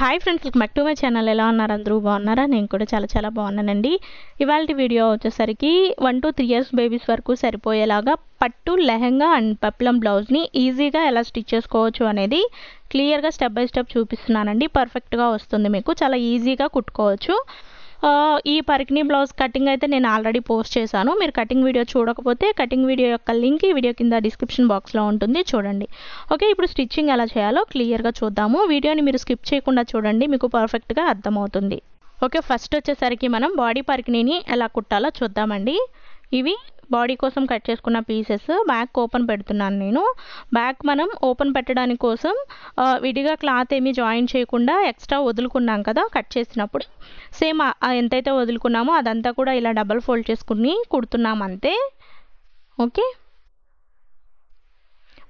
hi friends welcome back to my channel ఎలా ఉన్నారు అందరూ బాగున్నారా నేను కూడా చాలా చాలా బాగున్నానండి ఇవాళ వీడియో వచ్చేసరికి one two three years babies వరకు సరిపోయేలాగా పట్టు లెహంగా అండ్ పప్లం బ్లౌజ్ని ఈజీగా ఎలా స్టిచ్ చేసుకోవచ్చు అనేది క్లియర్గా స్టెప్ బై స్టెప్ చూపిస్తున్నానండి పర్ఫెక్ట్గా వస్తుంది మీకు చాలా ఈజీగా కుట్టుకోవచ్చు ఈ పరికిణి బ్లౌజ్ కటింగ్ అయితే నేను ఆల్రెడీ పోస్ట్ చేశాను మీరు కటింగ్ వీడియో చూడకపోతే కటింగ్ వీడియో యొక్క లింక్ ఈ వీడియో కింద డిస్క్రిప్షన్ బాక్స్లో ఉంటుంది చూడండి ఓకే ఇప్పుడు స్టిచ్చింగ్ ఎలా చేయాలో క్లియర్గా చూద్దాము వీడియోని మీరు స్కిప్ చేయకుండా చూడండి మీకు పర్ఫెక్ట్గా అర్థమవుతుంది ఓకే ఫస్ట్ వచ్చేసరికి మనం బాడీ పరికిణిని ఎలా కుట్టాలో చూద్దామండి ఇవి బాడీ కోసం కట్ చేసుకున్న పీసెస్ బ్యాక్ ఓపెన్ పెడుతున్నాను నేను బ్యాక్ మనం ఓపెన్ పెట్టడానికి కోసం విడిగా క్లాత్ ఏమీ జాయిన్ చేయకుండా ఎక్స్ట్రా వదులుకున్నాం కదా కట్ చేసినప్పుడు సేమ్ ఎంతైతే వదులుకున్నామో అదంతా కూడా ఇలా డబల్ ఫోల్డ్ చేసుకుని కుడుతున్నాం అంతే ఓకే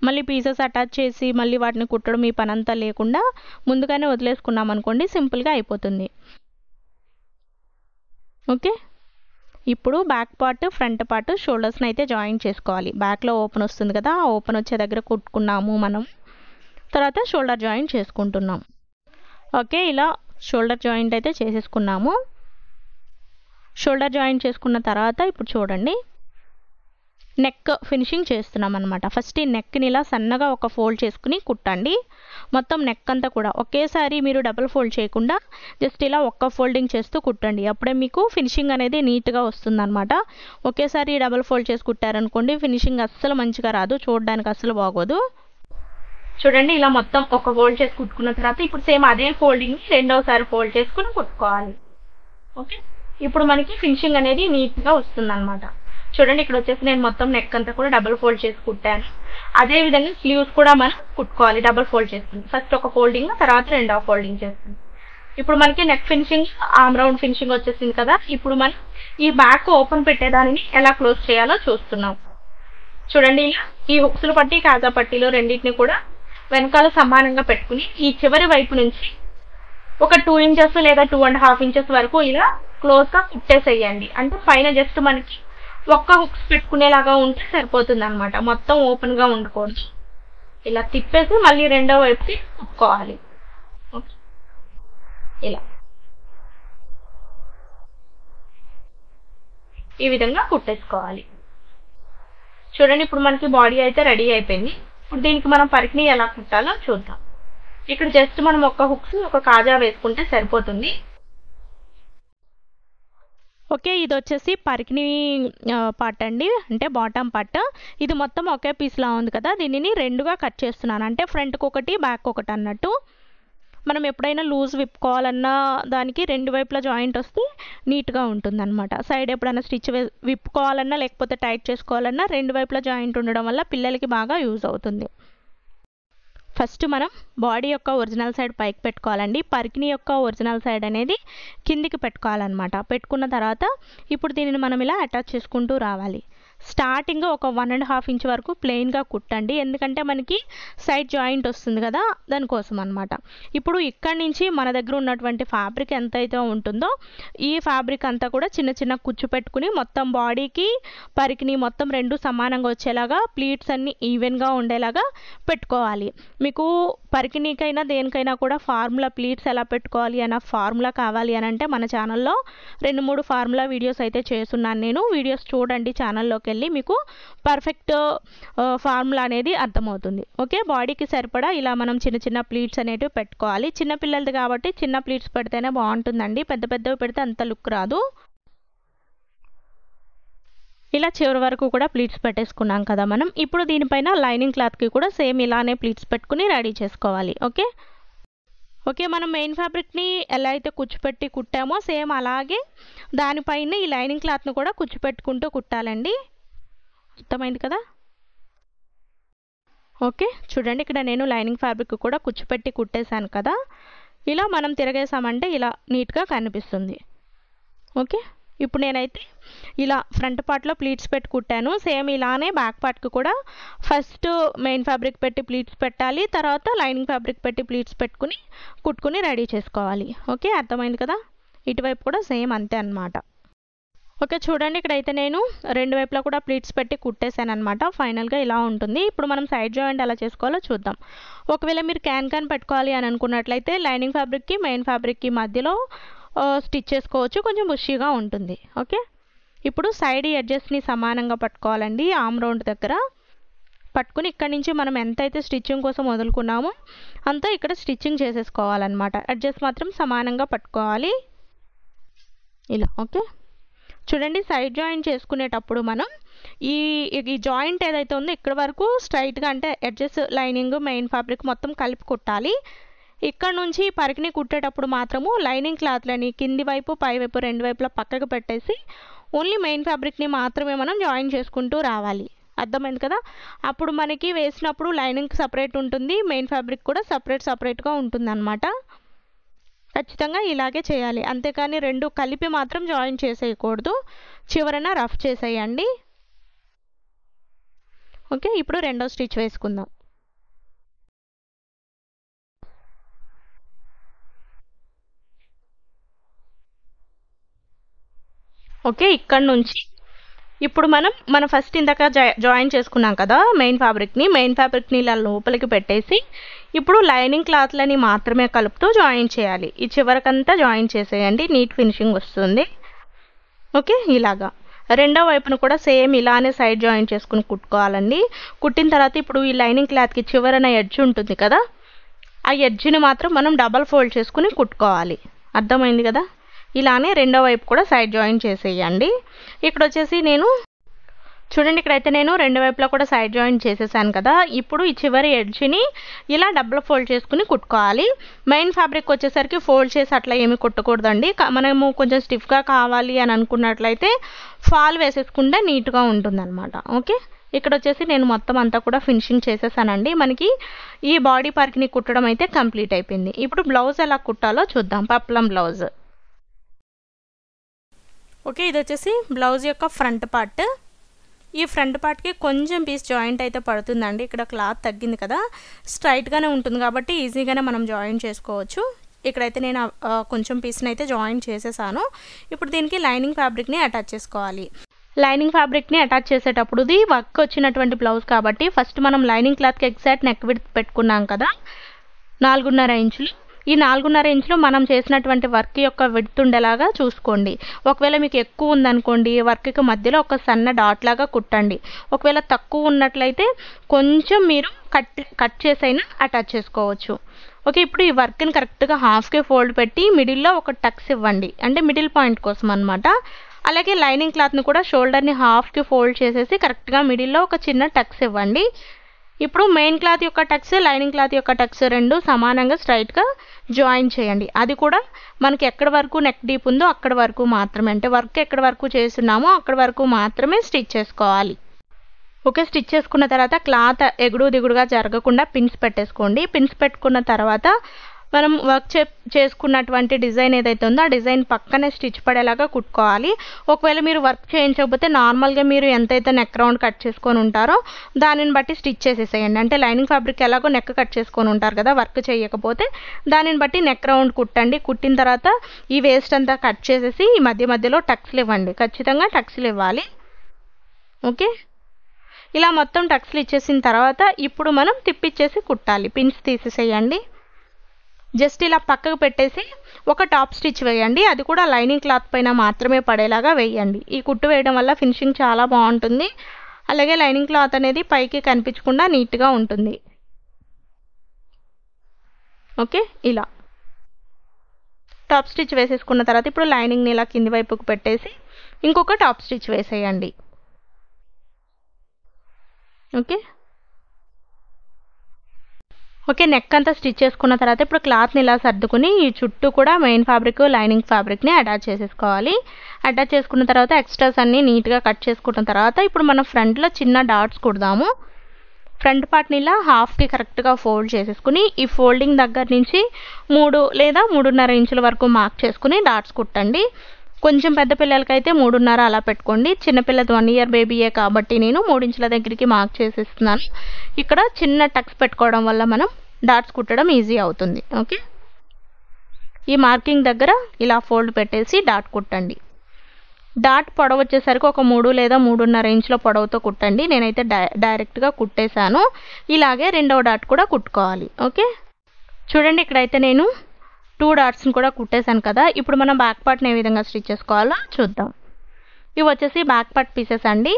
మళ్ళీ పీసెస్ అటాచ్ చేసి మళ్ళీ వాటిని కుట్టడం ఈ పనంతా లేకుండా ముందుగానే వదిలేసుకున్నాం అనుకోండి సింపుల్గా అయిపోతుంది ఓకే ఇప్పుడు బ్యాక్ పార్ట్ ఫ్రంట్ పార్ట్ షోల్డర్స్ని అయితే జాయిన్ చేసుకోవాలి బ్యాక్లో ఓపెన్ వస్తుంది కదా ఆ ఓపెన్ వచ్చే దగ్గర కుట్టుకున్నాము మనం తర్వాత షోల్డర్ జాయింట్ చేసుకుంటున్నాం ఓకే ఇలా షోల్డర్ జాయింట్ అయితే చేసేసుకున్నాము షోల్డర్ జాయింట్ చేసుకున్న తర్వాత ఇప్పుడు చూడండి నెక్ ఫినిషింగ్ చేస్తున్నాం అనమాట ఫస్ట్ ఈ నెక్ని ఇలా సన్నగా ఒక ఫోల్డ్ చేసుకుని కుట్టండి మొత్తం నెక్ అంతా కూడా ఒకేసారి మీరు డబుల్ ఫోల్డ్ చేయకుండా జస్ట్ ఇలా ఒక్క ఫోల్డింగ్ చేస్తూ కుట్టండి అప్పుడే మీకు ఫినిషింగ్ అనేది నీట్గా వస్తుందన్నమాట ఒకేసారి డబుల్ ఫోల్డ్ చేసి కుట్టారనుకోండి ఫినిషింగ్ అస్సలు మంచిగా రాదు చూడడానికి అస్సలు బాగోదు చూడండి ఇలా మొత్తం ఒక ఫోల్డ్ చేసి కుట్టుకున్న తర్వాత ఇప్పుడు సేమ్ అదే ఫోల్డింగ్ రెండోసారి ఫోల్డ్ చేసుకుని కుట్టుకోవాలి ఓకే ఇప్పుడు మనకి ఫినిషింగ్ అనేది నీట్గా అనమాట చూడండి ఇక్కడ వచ్చేసి నేను మొత్తం నెక్ అంతా కూడా డబుల్ ఫోల్డ్ చేసి కుట్టాను అదే విధంగా స్లీవ్స్ కూడా మనం కుట్టుకోవాలి డబుల్ ఫోల్డ్ చేస్తుంది ఫస్ట్ ఒక ఫోల్డింగ్ తర్వాత రెండో ఫోల్డింగ్ చేస్తుంది ఇప్పుడు మనకి neck finishing arm round finishing వచ్చేసింది కదా ఇప్పుడు మనం ఈ బ్యాక్ ఓపెన్ పెట్టేదానిని ఎలా క్లోజ్ చేయాలో చూస్తున్నాం చూడండి ఈ హుక్స్లు పట్టి కాజా పట్టిలో రెండింటిని కూడా వెనకాల సమానంగా పెట్టుకుని ఈ చివరి వైపు నుంచి ఒక టూ ఇంచెస్ లేదా టూ అండ్ హాఫ్ ఇంచెస్ వరకు ఇలా క్లోజ్గా కుట్టేసేయండి అంటే పైన జస్ట్ మనకి ఒక్క హుక్స్ పెట్టుకునేలాగా ఉంటే సరిపోతుంది అనమాట మొత్తం ఓపెన్గా ఉండకూడదు ఇలా తిప్పేసి మళ్ళీ రెండో వైపుకి తిప్పుకోవాలి ఇలా ఈ విధంగా కుట్టేసుకోవాలి చూడండి ఇప్పుడు మనకి బాడీ అయితే రెడీ అయిపోయింది ఇప్పుడు దీనికి మనం పరికిని ఎలా కుట్టాలో చూద్దాం ఇక్కడ జస్ట్ మనం ఒక హుక్స్ ఒక కాజా వేసుకుంటే సరిపోతుంది ఓకే ఇది వచ్చేసి పరికిణి పార్ట్ అండి అంటే బాటమ్ పార్ట్ ఇది మొత్తం ఒకే పీస్లా ఉంది కదా దీనిని రెండుగా కట్ చేస్తున్నాను అంటే ఫ్రంట్కి ఒకటి బ్యాక్ ఒకటి అన్నట్టు మనం ఎప్పుడైనా లూజ్ విప్పుకోవాలన్నా దానికి రెండు వైపులా జాయింట్ వస్తే నీట్గా ఉంటుందన్నమాట సైడ్ ఎప్పుడైనా స్టిచ్ విప్పుకోవాలన్నా లేకపోతే టైట్ చేసుకోవాలన్నా రెండు వైపులా జాయింట్ ఉండడం వల్ల పిల్లలకి బాగా యూజ్ అవుతుంది ఫస్ట్ మనం బాడీ యొక్క ఒరిజినల్ సైడ్ పైకి పెట్టుకోవాలండి పరికిణి యొక్క ఒరిజినల్ సైడ్ అనేది కిందికి పెట్టుకోవాలన్నమాట పెట్టుకున్న తర్వాత ఇప్పుడు దీనిని మనం ఇలా అటాచ్ చేసుకుంటూ రావాలి స్టార్టింగ్ ఒక వన్ అండ్ హాఫ్ ఇంచ్ వరకు ప్లెయిన్గా కుట్టండి ఎందుకంటే మనకి సైడ్ జాయింట్ వస్తుంది కదా దానికోసం అనమాట ఇప్పుడు ఇక్కడి నుంచి మన దగ్గర ఉన్నటువంటి ఫ్యాబ్రిక్ ఎంతైతే ఉంటుందో ఈ ఫ్యాబ్రిక్ అంతా కూడా చిన్న చిన్న కుచ్చు పెట్టుకుని మొత్తం బాడీకి పరికిని మొత్తం రెండు సమానంగా వచ్చేలాగా ప్లీట్స్ అన్ని ఈవెన్గా ఉండేలాగా పెట్టుకోవాలి మీకు పరికినీకైనా దేనికైనా కూడా ఫార్ములా ప్లీట్స్ ఎలా పెట్టుకోవాలి అన్న ఫార్ములా కావాలి అని అంటే మన ఛానల్లో రెండు మూడు ఫార్ములా వీడియోస్ అయితే చేస్తున్నాను నేను వీడియోస్ చూడండి ఛానల్లోకి వెళ్ళి మీకు పర్ఫెక్ట్ ఫార్ములా అనేది అర్థమవుతుంది ఓకే బాడీకి సరిపడా ఇలా మనం చిన్న చిన్న ప్లీట్స్ అనేవి పెట్టుకోవాలి చిన్నపిల్లలది కాబట్టి చిన్న ప్లీట్స్ పెడితేనే బాగుంటుందండి పెద్ద పెద్దవి పెడితే అంత లుక్ రాదు ఇలా చివరి వరకు కూడా ప్లీట్స్ పెట్టేసుకున్నాం కదా మనం ఇప్పుడు దీనిపైన లైనింగ్ క్లాత్కి కూడా సేమ్ ఇలానే ప్లీట్స్ పెట్టుకుని రెడీ చేసుకోవాలి ఓకే ఓకే మనం మెయిన్ ఫ్యాబ్రిక్ని ఎలా అయితే కుచ్చిపెట్టి కుట్టామో సేమ్ అలాగే దానిపైన ఈ లైనింగ్ క్లాత్ని కూడా కుచ్చిపెట్టుకుంటూ కుట్టాలండి అర్థమైంది కదా ఓకే చూడండి ఇక్కడ నేను లైనింగ్ ఫ్యాబ్రిక్ కూడా కుచ్చిపెట్టి కుట్టేశాను కదా ఇలా మనం తిరగేసామంటే ఇలా నీట్గా కనిపిస్తుంది ఓకే ఇప్పుడు నేనైతే ఇలా ఫ్రంట్ పార్ట్లో ప్లీట్స్ పెట్టి కుట్టాను సేమ్ ఇలానే బ్యాక్ పార్ట్కి కూడా ఫస్ట్ మెయిన్ ఫ్యాబ్రిక్ పెట్టి ప్లీట్స్ పెట్టాలి తర్వాత లైనింగ్ ఫ్యాబ్రిక్ పెట్టి ప్లీట్స్ పెట్టుకుని కుట్టుకుని రెడీ చేసుకోవాలి ఓకే అర్థమైంది కదా ఇటువైపు కూడా సేమ్ అంతే అనమాట ఓకే చూడండి ఇక్కడైతే నేను రెండు వైపులా కూడా ప్లీట్స్ పెట్టి కుట్టేశాను అనమాట ఫైనల్గా ఇలా ఉంటుంది ఇప్పుడు మనం సైడ్ జాయింట్ ఎలా చేసుకోవాలో చూద్దాం ఒకవేళ మీరు క్యాన్ క్యాన్ పెట్టుకోవాలి అని అనుకున్నట్లయితే లైనింగ్ ఫ్యాబ్రిక్కి మెయిన్ ఫ్యాబ్రిక్కి మధ్యలో స్టిచ్ చేసుకోవచ్చు కొంచెం బుషీగా ఉంటుంది ఓకే ఇప్పుడు సైడ్ ఎడ్జెస్ట్ని సమానంగా పట్టుకోవాలండి ఆమ్ రౌండ్ దగ్గర పట్టుకుని ఇక్కడ నుంచి మనం ఎంత అయితే స్టిచ్చింగ్ కోసం వదులుకున్నామో అంతా ఇక్కడ స్టిచ్చింగ్ చేసేసుకోవాలన్నమాట అడ్జస్ట్ మాత్రం సమానంగా పట్టుకోవాలి ఇలా ఓకే చూడండి సైడ్ జాయింట్ చేసుకునేటప్పుడు మనం ఈ ఈ జాయింట్ ఏదైతే ఉందో ఇక్కడ వరకు స్ట్రైట్గా అంటే అడ్జస్ట్ లైనింగ్ మెయిన్ ఫ్యాబ్రిక్ మొత్తం కలిపి కుట్టాలి ఇక్కడ నుంచి పరికిని కుట్టేటప్పుడు మాత్రము లైనింగ్ క్లాత్లని కింది వైపు పై వైపు రెండు వైపులా పక్కకు పెట్టేసి ఓన్లీ మెయిన్ ఫ్యాబ్రిక్ని మాత్రమే మనం జాయిన్ చేసుకుంటూ రావాలి అర్థమైంది కదా అప్పుడు మనకి వేసినప్పుడు లైనింగ్ సపరేట్ ఉంటుంది మెయిన్ ఫ్యాబ్రిక్ కూడా సపరేట్ సపరేట్గా ఉంటుందన్నమాట ఖచ్చితంగా ఇలాగే చేయాలి అంతేకాని రెండు కలిపి మాత్రం జాయిన్ చేసేయకూడదు చివరన రఫ్ చేసేయండి ఓకే ఇప్పుడు రెండో స్టిచ్ వేసుకుందాం ఓకే ఇక్కడ నుంచి ఇప్పుడు మనం మన ఫస్ట్ ఇందాక జాయిన్ చేసుకున్నాం కదా మెయిన్ ఫ్యాబ్రిక్ని మెయిన్ ఫ్యాబ్రిక్ని ఇలా లోపలికి పెట్టేసి ఇప్పుడు లైనింగ్ క్లాత్లని మాత్రమే కలుపుతూ జాయిన్ చేయాలి ఈ చివరికంతా జాయిన్ చేసేయండి నీట్ ఫినిషింగ్ వస్తుంది ఓకే ఇలాగా రెండో వైపున కూడా సేమ్ ఇలానే సైడ్ జాయిన్ చేసుకుని కుట్టుకోవాలండి కుట్టిన తర్వాత ఇప్పుడు ఈ లైనింగ్ క్లాత్కి చివరన ఎడ్జ్ ఉంటుంది కదా ఆ ఎడ్జ్ని మాత్రం మనం డబల్ ఫోల్డ్ చేసుకుని కుట్టుకోవాలి అర్థమైంది కదా ఇలానే రెండో వైపు కూడా సైడ్ జాయిన్ చేసేయండి ఇక్కడ వచ్చేసి నేను చూడండి ఇక్కడైతే నేను రెండు వైపులా కూడా సైడ్ జాయిన్ చేసేసాను కదా ఇప్పుడు ఈ చివరి ఎడ్జ్ని ఇలా డబ్బులు ఫోల్డ్ చేసుకుని కుట్టుకోవాలి మెయిన్ ఫ్యాబ్రిక్ వచ్చేసరికి ఫోల్డ్ చేసి అట్లా ఏమి కుట్టకూడదండి మనము కొంచెం స్టిఫ్గా కావాలి అని అనుకున్నట్లయితే ఫాల్ వేసేసుకుంటే నీట్గా ఉంటుందన్నమాట ఓకే ఇక్కడ వచ్చేసి నేను మొత్తం అంతా కూడా ఫినిషింగ్ చేసేసానండి మనకి ఈ బాడీ పార్క్ని కుట్టడం అయితే కంప్లీట్ అయిపోయింది ఇప్పుడు బ్లౌజ్ ఎలా కుట్టాలో చూద్దాం పప్లం బ్లౌజ్ ఓకే ఇది వచ్చేసి బ్లౌజ్ యొక్క ఫ్రంట్ పార్ట్ ఈ ఫ్రంట్ పార్ట్కి కొంచెం పీస్ జాయింట్ అయితే పడుతుందండి ఇక్కడ క్లాత్ తగ్గింది కదా స్ట్రైట్గానే ఉంటుంది కాబట్టి ఈజీగానే మనం జాయిన్ చేసుకోవచ్చు ఇక్కడైతే నేను కొంచెం పీస్ని అయితే జాయిన్ చేసేసాను ఇప్పుడు దీనికి లైనింగ్ ఫ్యాబ్రిక్ని అటాచ్ చేసుకోవాలి లైనింగ్ ఫ్యాబ్రిక్ని అటాచ్ చేసేటప్పుడుది వర్క్ వచ్చినటువంటి బ్లౌజ్ కాబట్టి ఫస్ట్ మనం లైనింగ్ క్లాత్కి ఎగ్జాక్ట్ నెక్ విడ్ పెట్టుకున్నాం కదా నాలుగున్నర ఇంచులు ఈ నాలుగున్నర ఇంచులు మనం చేసినటువంటి వర్క్ యొక్క విడుతు ఉండేలాగా చూసుకోండి ఒకవేళ మీకు ఎక్కువ ఉందనుకోండి వర్క్కి మధ్యలో ఒక సన్న డాట్ లాగా కుట్టండి ఒకవేళ తక్కువ ఉన్నట్లయితే కొంచెం మీరు కట్ కట్ చేసైనా అటాచ్ చేసుకోవచ్చు ఓకే ఇప్పుడు ఈ వర్క్ని కరెక్ట్గా హాఫ్కే ఫోల్డ్ పెట్టి మిడిల్లో ఒక టక్స్ ఇవ్వండి అంటే మిడిల్ పాయింట్ కోసం అనమాట అలాగే లైనింగ్ క్లాత్ని కూడా షోల్డర్ని హాఫ్కి ఫోల్డ్ చేసేసి కరెక్ట్గా మిడిల్లో ఒక చిన్న టక్స్ ఇవ్వండి ఇప్పుడు మెయిన్ క్లాత్ యొక్క టక్స్ లైనింగ్ క్లాత్ యొక్క టక్స్ రెండు సమానంగా స్ట్రైట్గా జాయిన్ చేయండి అది కూడా మనకి ఎక్కడి వరకు నెక్ డీప్ ఉందో అక్కడి వరకు మాత్రమే అంటే వర్క్ ఎక్కడి వరకు చేస్తున్నామో అక్కడి వరకు మాత్రమే స్టిచ్ చేసుకోవాలి ఓకే స్టిచ్ చేసుకున్న తర్వాత క్లాత్ ఎగుడు దిగుడుగా జరగకుండా పిన్స్ పెట్టేసుకోండి పిన్స్ పెట్టుకున్న తర్వాత మనం వర్క్ చే చేసుకున్నటువంటి డిజైన్ ఏదైతే ఉందో ఆ డిజైన్ పక్కనే స్టిచ్ పడేలాగా కుట్టుకోవాలి ఒకవేళ మీరు వర్క్ చేయించకపోతే నార్మల్గా మీరు ఎంతైతే నెక్ రౌండ్ కట్ చేసుకొని ఉంటారో దానిని బట్టి స్టిచ్ చేసేసేయండి అంటే లైనింగ్ ఫ్యాబ్రిక్ ఎలాగో నెక్ కట్ చేసుకొని ఉంటారు కదా వర్క్ చేయకపోతే దానిని బట్టి నెక్ రౌండ్ కుట్టండి కుట్టిన తర్వాత ఈ వేస్ట్ అంతా కట్ చేసేసి ఈ మధ్య మధ్యలో టక్స్లు ఇవ్వండి ఖచ్చితంగా టక్స్లు ఇవ్వాలి ఓకే ఇలా మొత్తం టక్స్లు ఇచ్చేసిన తర్వాత ఇప్పుడు మనం తిప్పిచ్చేసి కుట్టాలి పిన్స్ తీసేసేయండి జస్ట్ ఇలా పక్కకు పెట్టేసి ఒక టాప్ స్టిచ్ వేయండి అది కూడా లైనింగ్ క్లాత్ పైన మాత్రమే పడేలాగా వేయండి ఈ కుట్టు వేయడం వల్ల ఫినిషింగ్ చాలా బాగుంటుంది అలాగే లైనింగ్ క్లాత్ అనేది పైకి కనిపించకుండా నీట్గా ఉంటుంది ఓకే ఇలా టాప్ స్టిచ్ వేసేసుకున్న తర్వాత ఇప్పుడు లైనింగ్ని ఇలా కింది వైపుకు పెట్టేసి ఇంకొక టాప్ స్టిచ్ వేసేయండి ఓకే ఓకే నెక్ అంతా స్టిచ్ చేసుకున్న తర్వాత ఇప్పుడు క్లాత్ని ఇలా సర్దుకుని ఈ చుట్టూ కూడా మెయిన్ ఫ్యాబ్రిక్ లైనింగ్ ఫ్యాబ్రిక్ని అటాచ్ చేసేసుకోవాలి అటాచ్ చేసుకున్న తర్వాత ఎక్స్ట్రాస్ అన్నీ నీట్గా కట్ చేసుకున్న తర్వాత ఇప్పుడు మనం ఫ్రంట్లో చిన్న డాట్స్ కుడదాము ఫ్రంట్ పార్ట్ని ఇలా హాఫ్కి కరెక్ట్గా ఫోల్డ్ చేసేసుకుని ఈ ఫోల్డింగ్ దగ్గర నుంచి మూడు లేదా మూడున్నర ఇంచుల వరకు మార్క్ చేసుకుని డాట్స్ కుట్టండి కొంచెం పెద్ద పిల్లలకైతే మూడున్నర అలా పెట్టుకోండి చిన్నపిల్లది వన్ ఇయర్ బేబీయే కాబట్టి నేను మూడించుల దగ్గరికి మార్క్ చేసిస్తున్నాను ఇక్కడ చిన్న టక్స్ పెట్టుకోవడం వల్ల మనం డాట్స్ కుట్టడం ఈజీ అవుతుంది ఓకే ఈ మార్కింగ్ దగ్గర ఇలా ఫోల్డ్ పెట్టేసి డాట్ కుట్టండి డాట్ పొడవు వచ్చేసరికి ఒక మూడు లేదా మూడున్నర ఇంచుల పొడవుతో కుట్టండి నేనైతే డై డైరెక్ట్గా కుట్టేశాను ఇలాగే రెండవ డాట్ కూడా కుట్టుకోవాలి ఓకే చూడండి ఇక్కడైతే నేను టూ డాట్స్ని కూడా కుట్టేశాను కదా ఇప్పుడు మనం బ్యాక్ పార్ట్ని ఏ విధంగా స్టిచ్ చేసుకోవాలో చూద్దాం ఇవి వచ్చేసి బ్యాక్ పార్ట్ పీసెస్ అండి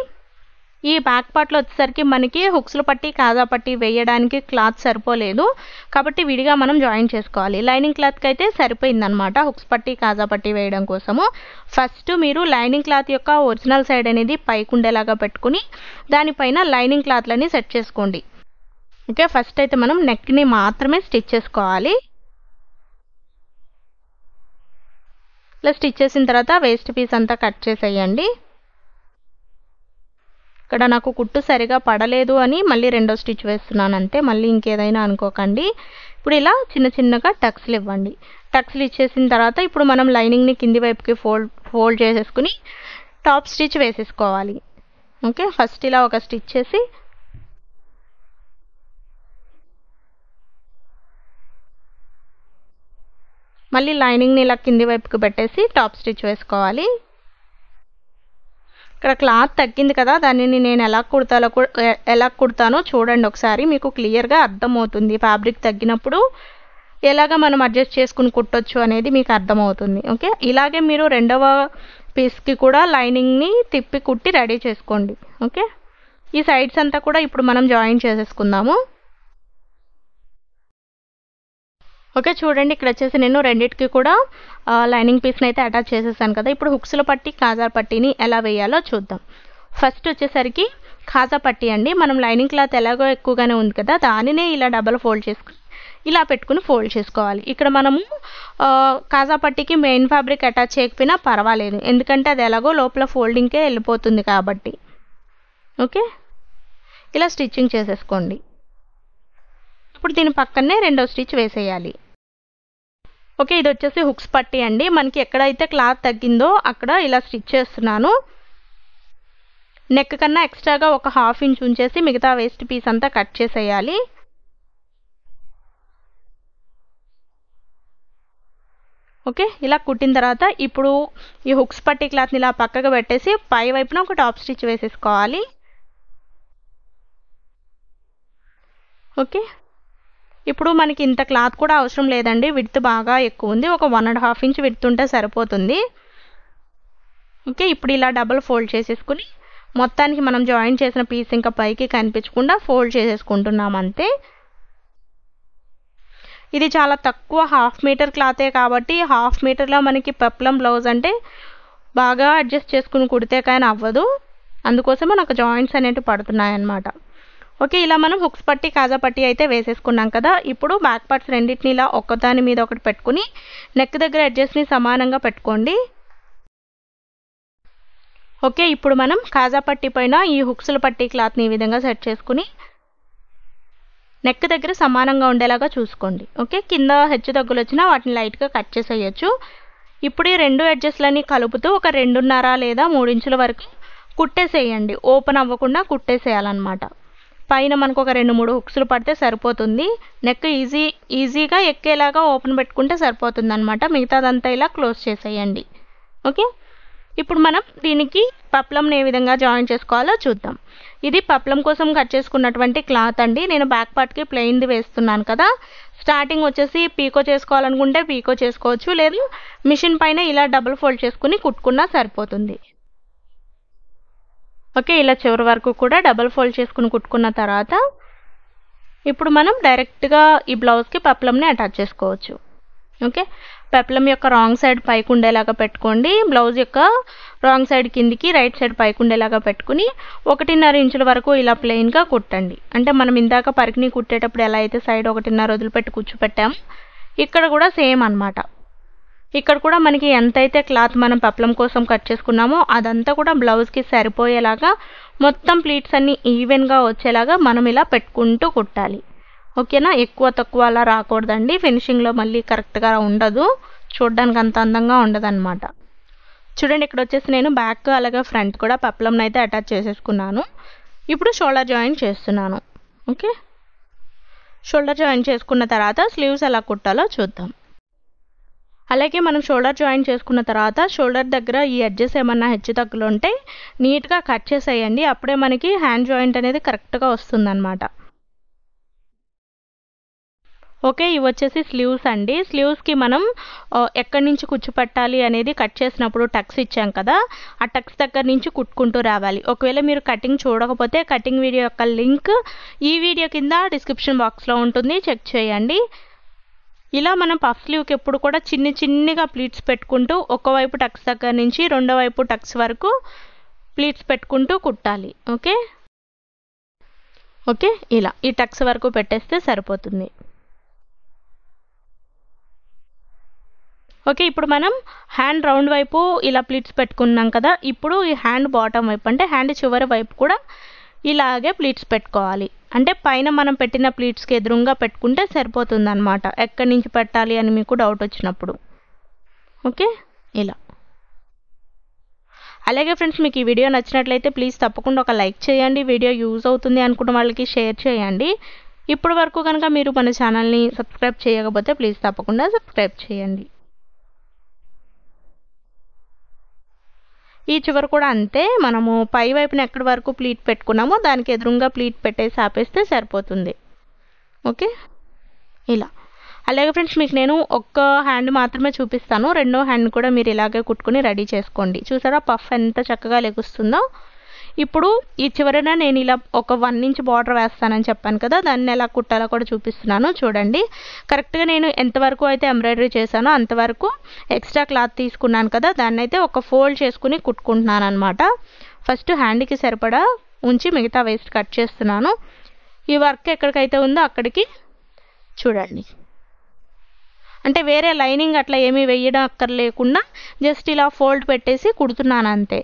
ఈ బ్యాక్ పార్ట్లో వచ్చేసరికి మనకి హుక్స్లు పట్టి కాజా పట్టి వేయడానికి క్లాత్ సరిపోలేదు కాబట్టి విడిగా మనం జాయిన్ చేసుకోవాలి లైనింగ్ క్లాత్కి అయితే సరిపోయిందనమాట హుక్స్ పట్టి కాజా పట్టి వేయడం కోసము ఫస్ట్ మీరు లైనింగ్ క్లాత్ యొక్క ఒరిజినల్ సైడ్ అనేది పైకి ఉండేలాగా పెట్టుకుని దానిపైన లైనింగ్ క్లాత్లని సెట్ చేసుకోండి ఓకే ఫస్ట్ అయితే మనం నెక్ని మాత్రమే స్టిచ్ చేసుకోవాలి ఇలా స్టిచ్ చేసిన తర్వాత వేస్ట్ పీస్ అంతా కట్ చేసేయండి ఇక్కడ నాకు కుట్టు సరిగా పడలేదు అని మళ్ళీ రెండో స్టిచ్ వేస్తున్నాను అంతే మళ్ళీ ఇంకేదైనా అనుకోకండి ఇప్పుడు ఇలా చిన్న చిన్నగా టక్స్లు ఇవ్వండి టక్స్లు ఇచ్చేసిన తర్వాత ఇప్పుడు మనం లైనింగ్ని కింది వైపుకి ఫోల్డ్ ఫోల్డ్ చేసేసుకుని టాప్ స్టిచ్ వేసేసుకోవాలి ఓకే ఫస్ట్ ఇలా ఒక స్టిచ్ చేసి మళ్ళీ లైనింగ్ని ఇలా కింది వైపుకు పెట్టేసి టాప్ స్టిచ్ వేసుకోవాలి ఇక్కడ క్లాత్ తగ్గింది కదా దానిని నేను ఎలా కుడతాలో ఎలా కుడతానో చూడండి ఒకసారి మీకు క్లియర్గా అర్థమవుతుంది ఫ్యాబ్రిక్ తగ్గినప్పుడు ఎలాగ మనం అడ్జస్ట్ చేసుకుని కుట్టొచ్చు అనేది మీకు అర్థమవుతుంది ఓకే ఇలాగే మీరు రెండవ పీస్కి కూడా లైనింగ్ని తిప్పి కుట్టి రెడీ చేసుకోండి ఓకే ఈ సైడ్స్ అంతా కూడా ఇప్పుడు మనం జాయిన్ చేసేసుకుందాము ఓకే చూడండి ఇక్కడ వచ్చేసి నేను రెండింటికి కూడా లైనింగ్ పీస్ని అయితే అటాచ్ చేసేసాను కదా ఇప్పుడు హుక్స్లో పట్టి కాజా పట్టీని ఎలా వేయాలో చూద్దాం ఫస్ట్ వచ్చేసరికి కాజా పట్టి అండి మనం లైనింగ్ క్లాత్ ఎలాగో ఎక్కువగానే ఉంది కదా దానినే ఇలా డబల్ ఫోల్డ్ చేసుకుని ఇలా పెట్టుకుని ఫోల్డ్ చేసుకోవాలి ఇక్కడ మనము కాజా పట్టికి మెయిన్ ఫ్యాబ్రిక్ అటాచ్ చేయకపోయినా పర్వాలేదు ఎందుకంటే అది ఎలాగో లోపల ఫోల్డింగ్కే వెళ్ళిపోతుంది కాబట్టి ఓకే ఇలా స్టిచ్చింగ్ చేసేసుకోండి ఇప్పుడు దీని పక్కనే రెండో స్టిచ్ వేసేయాలి ఓకే ఇది వచ్చేసి హుక్స్ పట్టి అండి మనకి ఎక్కడైతే క్లాత్ తగ్గిందో అక్కడ ఇలా స్టిచ్ చేస్తున్నాను నెక్ కన్నా ఎక్స్ట్రాగా ఒక హాఫ్ ఇంచ్ ఉంచేసి మిగతా వేస్ట్ పీస్ అంతా కట్ చేసేయాలి ఓకే ఇలా కుట్టిన తర్వాత ఇప్పుడు ఈ హుక్స్ పట్టి క్లాత్ని ఇలా పక్కకు పెట్టేసి పై వైపున ఒక టాప్ స్టిచ్ వేసేసుకోవాలి ఓకే ఇప్పుడు మనకి ఇంత క్లాత్ కూడా అవసరం లేదండి విడ్త్ బాగా ఎక్కువ ఉంది ఒక one and half inch width ఉంటే సరిపోతుంది ఓకే ఇప్పుడు ఇలా డబల్ ఫోల్డ్ చేసేసుకుని మొత్తానికి మనం జాయిన్ చేసిన పీస్ ఇంకా పైకి కనిపించకుండా ఫోల్డ్ చేసేసుకుంటున్నాం అంతే ఇది చాలా తక్కువ హాఫ్ మీటర్ క్లాతే కాబట్టి హాఫ్ మీటర్లో మనకి పెప్లం బ్లౌజ్ అంటే బాగా అడ్జస్ట్ చేసుకుని కుడితే కానీ అవ్వదు అందుకోసమే నాకు జాయింట్స్ అనేవి పడుతున్నాయన్నమాట ఓకే ఇలా మనం హుక్స్ పట్టి కాజా పట్టి అయితే వేసేసుకున్నాం కదా ఇప్పుడు బ్యాక్ పార్ట్స్ రెండింటిని ఇలా ఒక్కదాని మీద ఒకటి పెట్టుకుని నెక్ దగ్గర అడ్జస్ట్ని సమానంగా పెట్టుకోండి ఓకే ఇప్పుడు మనం కాజా పట్టి పైన ఈ హుక్స్ల పట్టి క్లాత్ని ఈ విధంగా సెట్ చేసుకుని నెక్ దగ్గర సమానంగా ఉండేలాగా చూసుకోండి ఓకే కింద హెచ్చు తగ్గులు వచ్చినా వాటిని లైట్గా కట్ చేసేయచ్చు ఇప్పుడు ఈ రెండు అడ్జస్ట్లని కలుపుతూ ఒక రెండున్నర లేదా మూడించుల వరకు కుట్టేసేయండి ఓపెన్ అవ్వకుండా కుట్టేసేయాలన్నమాట పైన మనకు ఒక రెండు మూడు హుక్స్లు పడితే సరిపోతుంది నెక్ ఈజీ ఈజీగా ఎక్కేలాగా ఓపెన్ పెట్టుకుంటే సరిపోతుంది అనమాట మిగతాదంతా ఇలా క్లోజ్ చేసేయండి ఓకే ఇప్పుడు మనం దీనికి పప్లంని ఏ విధంగా జాయిన్ చేసుకోవాలో చూద్దాం ఇది పప్లం కోసం కట్ చేసుకున్నటువంటి క్లాత్ అండి నేను బ్యాక్ పార్ట్కి ప్లెయిన్ది వేస్తున్నాను కదా స్టార్టింగ్ వచ్చేసి పీకో చేసుకోవాలనుకుంటే పీకో చేసుకోవచ్చు లేదు మిషన్ పైన ఇలా డబుల్ ఫోల్డ్ చేసుకుని కుట్టుకున్నా సరిపోతుంది ఓకే ఇలా చివరి వరకు కూడా డబల్ ఫోల్డ్ చేసుకుని కుట్టుకున్న తర్వాత ఇప్పుడు మనం డైరెక్ట్గా ఈ బ్లౌజ్కి పెప్లంని అటాచ్ చేసుకోవచ్చు ఓకే పెప్లం యొక్క రాంగ్ సైడ్ పైకి ఉండేలాగా పెట్టుకోండి బ్లౌజ్ యొక్క రాంగ్ సైడ్ కిందికి రైట్ సైడ్ పైకి ఉండేలాగా పెట్టుకుని ఒకటిన్నర ఇంచుల వరకు ఇలా ప్లెయిన్గా కుట్టండి అంటే మనం ఇందాక పరికిని కుట్టేటప్పుడు ఎలా అయితే సైడ్ ఒకటిన్నర వదిలిపెట్టి కూర్చోపెట్టాం ఇక్కడ కూడా సేమ్ అనమాట ఇక్కడ కూడా మనకి ఎంతైతే క్లాత్ మనం పెప్లం కోసం కట్ చేసుకున్నామో అదంతా కూడా బ్లౌజ్కి సరిపోయేలాగా మొత్తం ప్లీట్స్ అన్నీ ఈవెన్గా వచ్చేలాగా మనం ఇలా పెట్టుకుంటూ కుట్టాలి ఓకేనా ఎక్కువ తక్కువ అలా రాకూడదండి ఫినిషింగ్లో మళ్ళీ కరెక్ట్గా ఉండదు చూడడానికి అంత అందంగా ఉండదన్నమాట చూడండి ఇక్కడ వచ్చేసి నేను బ్యాక్ అలాగే ఫ్రంట్ కూడా పెప్లంని అయితే అటాచ్ చేసేసుకున్నాను ఇప్పుడు షోల్డర్ జాయిన్ చేస్తున్నాను ఓకే షోల్డర్ జాయిన్ చేసుకున్న తర్వాత స్లీవ్స్ ఎలా కుట్టాలో చూద్దాం అలాగే మనం షోల్డర్ జాయిన్ చేసుకున్న తర్వాత షోల్డర్ దగ్గర ఈ అడ్జస్ ఏమన్నా హెచ్చు తగ్గులు ఉంటే నీట్గా కట్ చేసేయండి అప్పుడే మనకి హ్యాండ్ జాయింట్ అనేది కరెక్ట్గా వస్తుందన్నమాట ఓకే ఇవి వచ్చేసి స్లీవ్స్ అండి స్లీవ్స్కి మనం ఎక్కడి నుంచి కుచ్చు అనేది కట్ చేసినప్పుడు టక్స్ ఇచ్చాం కదా ఆ టక్స్ దగ్గర నుంచి కుట్టుకుంటూ రావాలి ఒకవేళ మీరు కటింగ్ చూడకపోతే కటింగ్ వీడియో యొక్క లింక్ ఈ వీడియో కింద డిస్క్రిప్షన్ బాక్స్లో ఉంటుంది చెక్ చేయండి ఇలా మనం పఫ్ స్లీవ్కి ఎప్పుడు కూడా చిన్ని చిన్నిగా ప్లీట్స్ పెట్టుకుంటూ ఒకవైపు టక్స్ దగ్గర నుంచి రెండో వైపు టక్స్ వరకు ప్లీట్స్ పెట్టుకుంటూ కుట్టాలి ఓకే ఓకే ఇలా ఈ టక్స్ వరకు పెట్టేస్తే సరిపోతుంది ఓకే ఇప్పుడు మనం హ్యాండ్ రౌండ్ వైపు ఇలా ప్లీట్స్ పెట్టుకున్నాం కదా ఇప్పుడు ఈ హ్యాండ్ బాటమ్ వైపు అంటే హ్యాండ్ చివరి వైపు కూడా ఇలాగే ప్లీట్స్ పెట్టుకోవాలి అంటే పైన మనం పెట్టిన ప్లీట్స్కి ఎదురుగా పెట్టుకుంటే సరిపోతుంది అనమాట ఎక్కడి నుంచి పెట్టాలి అని మీకు డౌట్ వచ్చినప్పుడు ఓకే ఇలా అలాగే ఫ్రెండ్స్ మీకు ఈ వీడియో నచ్చినట్లయితే ప్లీజ్ తప్పకుండా ఒక లైక్ చేయండి వీడియో యూజ్ అవుతుంది అనుకున్న వాళ్ళకి షేర్ చేయండి ఇప్పటి వరకు కనుక మీరు మన ఛానల్ని సబ్స్క్రైబ్ చేయకపోతే ప్లీజ్ తప్పకుండా సబ్స్క్రైబ్ చేయండి ఈ చివర కూడా అంతే మనము పై వైపున ఎక్కడి వరకు ప్లీట్ పెట్టుకున్నామో దానికి ఎదురుగా ప్లీట్ పెట్టేసి ఆపేస్తే సరిపోతుంది ఓకే ఇలా అలాగే ఫ్రెండ్స్ మీకు నేను ఒక్క హ్యాండ్ మాత్రమే చూపిస్తాను రెండో హ్యాండ్ కూడా మీరు ఇలాగే కుట్టుకుని రెడీ చేసుకోండి చూసారా పఫ్ ఎంత చక్కగా లెగుస్తుందో ఇప్పుడు ఈ చివరన నేను ఇలా ఒక వన్ ఇంచ్ బార్డర్ వేస్తానని చెప్పాను కదా దాన్ని ఎలా కుట్టాలో కూడా చూపిస్తున్నాను చూడండి కరెక్ట్గా నేను ఎంతవరకు అయితే ఎంబ్రాయిడరీ చేశానో అంతవరకు ఎక్స్ట్రా క్లాత్ తీసుకున్నాను కదా దాన్ని అయితే ఒక ఫోల్డ్ చేసుకుని కుట్టుకుంటున్నాను అనమాట ఫస్ట్ హ్యాండ్కి సరిపడా ఉంచి మిగతా వేస్ట్ కట్ చేస్తున్నాను ఈ వర్క్ ఎక్కడికైతే ఉందో అక్కడికి చూడండి అంటే వేరే లైనింగ్ అట్లా ఏమీ వేయడం అక్కర్లేకుండా జస్ట్ ఇలా ఫోల్డ్ పెట్టేసి కుడుతున్నాను అంతే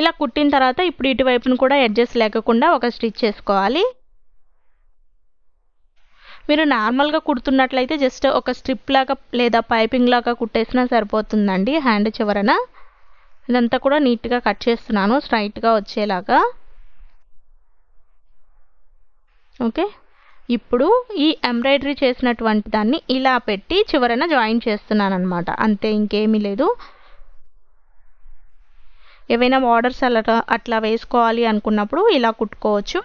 ఇలా కుట్టిన తర్వాత ఇప్పుడు ఇటువైపును కూడా అడ్జస్ట్ లేకుండా ఒక స్టిచ్ చేసుకోవాలి మీరు నార్మల్గా కుడుతున్నట్లయితే జస్ట్ ఒక స్ట్రిప్ లాగా లేదా పైపింగ్ లాగా కుట్టేసినా సరిపోతుందండి హ్యాండ్ చివరన ఇదంతా కూడా నీట్గా కట్ చేస్తున్నాను స్ట్రైట్గా వచ్చేలాగా ఓకే ఇప్పుడు ఈ ఎంబ్రాయిడరీ చేసినటువంటి దాన్ని ఇలా పెట్టి చివరన జాయిన్ చేస్తున్నాను అనమాట అంతే ఇంకేమీ లేదు ఏవైనా బార్డర్స్ అలా అట్లా వేసుకోవాలి అనుకున్నప్పుడు ఇలా కుట్టుకోవచ్చు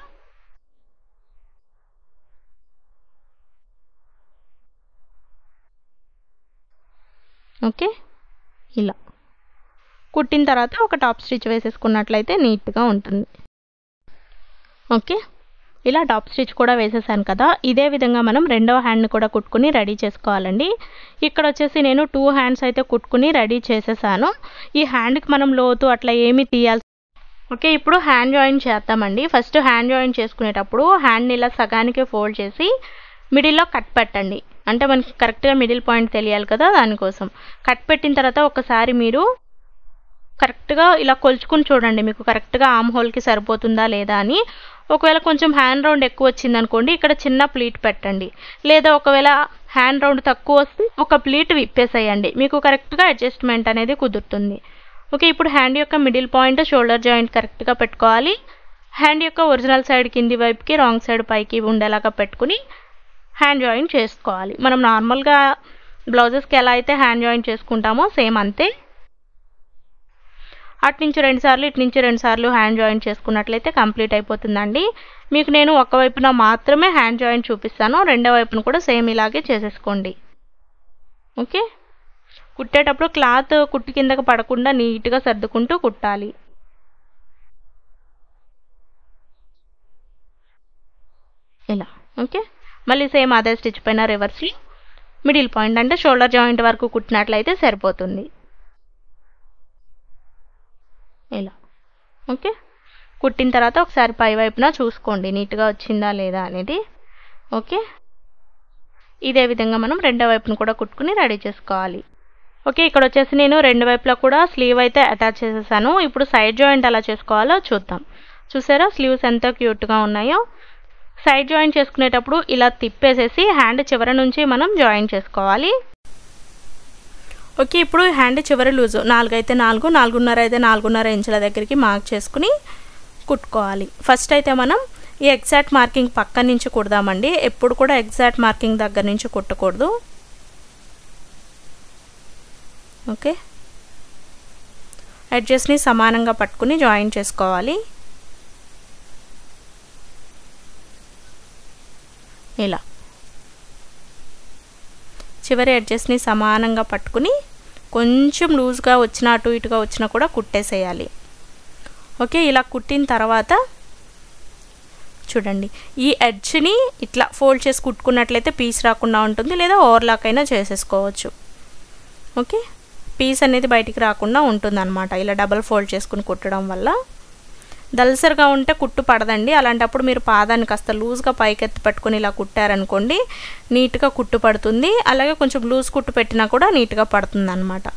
ఓకే ఇలా కుట్టిన తర్వాత ఒక టాప్ స్టిచ్ వేసేసుకున్నట్లయితే నీట్గా ఉంటుంది ఓకే ఇలా టాప్ స్టిచ్ కూడా వేసేసాను కదా ఇదే విధంగా మనం రెండవ హ్యాండ్ని కూడా కుట్టుకుని రెడీ చేసుకోవాలండి ఇక్కడ వచ్చేసి నేను టూ హ్యాండ్స్ అయితే కుట్టుకుని రెడీ చేసేసాను ఈ హ్యాండ్కి మనం లోతు అట్లా ఏమి తీయాల్సి ఓకే ఇప్పుడు హ్యాండ్ జాయిన్ చేద్దామండి ఫస్ట్ హ్యాండ్ జాయిన్ చేసుకునేటప్పుడు హ్యాండ్ని ఇలా సగానికి ఫోల్డ్ చేసి మిడిల్లో కట్ పెట్టండి అంటే మనకి కరెక్ట్గా మిడిల్ పాయింట్ తెలియాలి కదా దానికోసం కట్ పెట్టిన తర్వాత ఒకసారి మీరు కరెక్ట్గా ఇలా కొలుచుకుని చూడండి మీకు కరెక్ట్గా ఆమ్ హోల్కి సరిపోతుందా లేదా అని ఒకవేళ కొంచెం హ్యాండ్ రౌండ్ ఎక్కువ వచ్చింది అనుకోండి ఇక్కడ చిన్న ప్లీట్ పెట్టండి లేదా ఒకవేళ హ్యాండ్ రౌండ్ తక్కువ వస్తే ఒక ప్లీట్ విప్పేసేయండి మీకు కరెక్ట్గా అడ్జస్ట్మెంట్ అనేది కుదురుతుంది ఓకే ఇప్పుడు హ్యాండ్ యొక్క మిడిల్ పాయింట్ షోల్డర్ జాయింట్ కరెక్ట్గా పెట్టుకోవాలి హ్యాండ్ యొక్క ఒరిజినల్ సైడ్ కింది వైపుకి రాంగ్ సైడ్ పైకి ఉండేలాగా పెట్టుకుని హ్యాండ్ జాయిన్ చేసుకోవాలి మనం నార్మల్గా బ్లౌజెస్కి ఎలా అయితే హ్యాండ్ జాయిన్ చేసుకుంటామో సేమ్ అంతే రెండు సార్లు రెండుసార్లు రెండు రెండుసార్లు హ్యాండ్ జాయింట్ చేసుకున్నట్లయితే కంప్లీట్ అయిపోతుందండి మీకు నేను ఒకవైపున మాత్రమే హ్యాండ్ జాయింట్ చూపిస్తాను రెండో వైపున కూడా సేమ్ ఇలాగే చేసేసుకోండి ఓకే కుట్టేటప్పుడు క్లాత్ కుట్టి కిందకు పడకుండా నీట్గా సర్దుకుంటూ కుట్టాలి ఇలా ఓకే మళ్ళీ సేమ్ అదే స్టిచ్ పైన రివర్స్ మిడిల్ పాయింట్ అంటే షోల్డర్ జాయింట్ వరకు కుట్టినట్లయితే సరిపోతుంది ఇలా ఓకే కుట్టిన తర్వాత ఒకసారి పై వైపున చూసుకోండి నీట్గా వచ్చిందా లేదా అనేది ఓకే ఇదే విధంగా మనం రెండో వైపును కూడా కుట్టుకుని రెడీ చేసుకోవాలి ఓకే ఇక్కడ వచ్చేసి నేను రెండు వైపులా కూడా స్లీవ్ అయితే అటాచ్ చేసేసాను ఇప్పుడు సైడ్ జాయింట్ ఎలా చేసుకోవాలో చూద్దాం చూసారా స్లీవ్స్ ఎంత క్యూట్గా ఉన్నాయో సైడ్ జాయింట్ చేసుకునేటప్పుడు ఇలా తిప్పేసేసి హ్యాండ్ చివరి నుంచి మనం జాయింట్ చేసుకోవాలి ఓకే ఇప్పుడు హ్యాండ్ చివరి లూజు నాలుగు అయితే నాలుగు నాలుగున్నర అయితే నాలుగున్నర ఇంచుల దగ్గరికి మార్క్ చేసుకుని కుట్టుకోవాలి ఫస్ట్ అయితే మనం ఈ ఎగ్జాక్ట్ మార్కింగ్ పక్క నుంచి కుడదామండి ఎప్పుడు కూడా ఎగ్జాక్ట్ మార్కింగ్ దగ్గర నుంచి కుట్టకూడదు ఓకే అడ్జస్ట్ని సమానంగా పట్టుకుని జాయిన్ చేసుకోవాలి ఇలా చివరి అడ్జస్ట్ని సమానంగా పట్టుకుని కొంచెం లూజ్గా వచ్చిన అటు ఇటుగా వచ్చినా కూడా కుట్టేసేయాలి ఓకే ఇలా కుట్టిన తర్వాత చూడండి ఈ ఎడ్జ్ని ఇట్లా ఫోల్డ్ చేసి కుట్టుకున్నట్లయితే పీస్ రాకుండా ఉంటుంది లేదా ఓవర్లాక్ అయినా చేసేసుకోవచ్చు ఓకే పీస్ అనేది బయటికి రాకుండా ఉంటుంది ఇలా డబల్ ఫోల్డ్ చేసుకుని కుట్టడం వల్ల దలసరిగా ఉంటే కుట్టు పడదండి అలాంటప్పుడు మీరు పాదాన్ని కాస్త లూజ్గా పైకెత్తి పట్టుకొని ఇలా కుట్టారనుకోండి నీట్గా కుట్టు పడుతుంది అలాగే కొంచెం లూజ్ కుట్టు పెట్టినా కూడా నీట్గా పడుతుంది అనమాట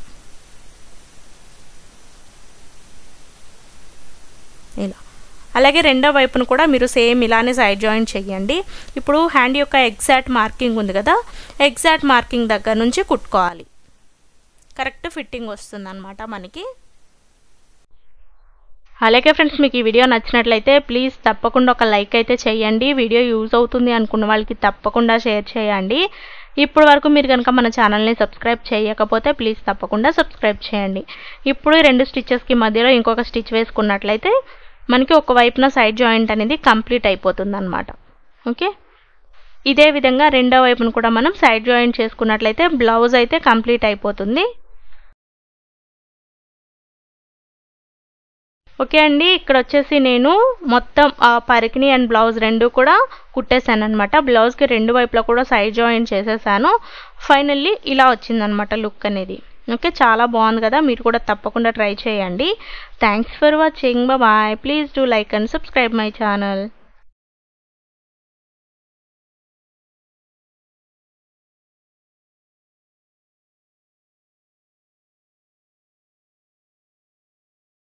ఇలా అలాగే రెండో వైపును కూడా మీరు సేమ్ ఇలానే సైడ్ జాయింట్ చేయండి ఇప్పుడు హ్యాండ్ యొక్క ఎగ్జాక్ట్ మార్కింగ్ ఉంది కదా ఎగ్జాక్ట్ మార్కింగ్ దగ్గర నుంచి కుట్టుకోవాలి కరెక్ట్ ఫిట్టింగ్ అనమాట మనకి అలాగే ఫ్రెండ్స్ మీకు ఈ వీడియో నచ్చినట్లయితే ప్లీజ్ తప్పకుండా ఒక లైక్ అయితే చేయండి వీడియో యూజ్ అవుతుంది అనుకున్న వాళ్ళకి తప్పకుండా షేర్ చేయండి ఇప్పుడు వరకు మీరు కనుక మన ఛానల్ని సబ్స్క్రైబ్ చేయకపోతే ప్లీజ్ తప్పకుండా సబ్స్క్రైబ్ చేయండి ఇప్పుడు రెండు స్టిచ్చెస్కి మధ్యలో ఇంకొక స్టిచ్ వేసుకున్నట్లయితే మనకి ఒక వైపున సైడ్ జాయింట్ అనేది కంప్లీట్ అయిపోతుంది అనమాట ఓకే ఇదే విధంగా రెండో వైపును కూడా మనం సైడ్ జాయింట్ చేసుకున్నట్లయితే బ్లౌజ్ అయితే కంప్లీట్ అయిపోతుంది ఓకే అండి ఇక్కడ వచ్చేసి నేను మొత్తం పరికిణి అండ్ బ్లౌజ్ రెండు కూడా కుట్టేశాను అనమాట బ్లౌజ్కి రెండు వైపులా కూడా సైజ్ జాయిన్ చేసేసాను ఫైనల్లీ ఇలా వచ్చిందనమాట లుక్ అనేది ఓకే చాలా బాగుంది కదా మీరు కూడా తప్పకుండా ట్రై చేయండి thanks for watching bye please do like and subscribe my channel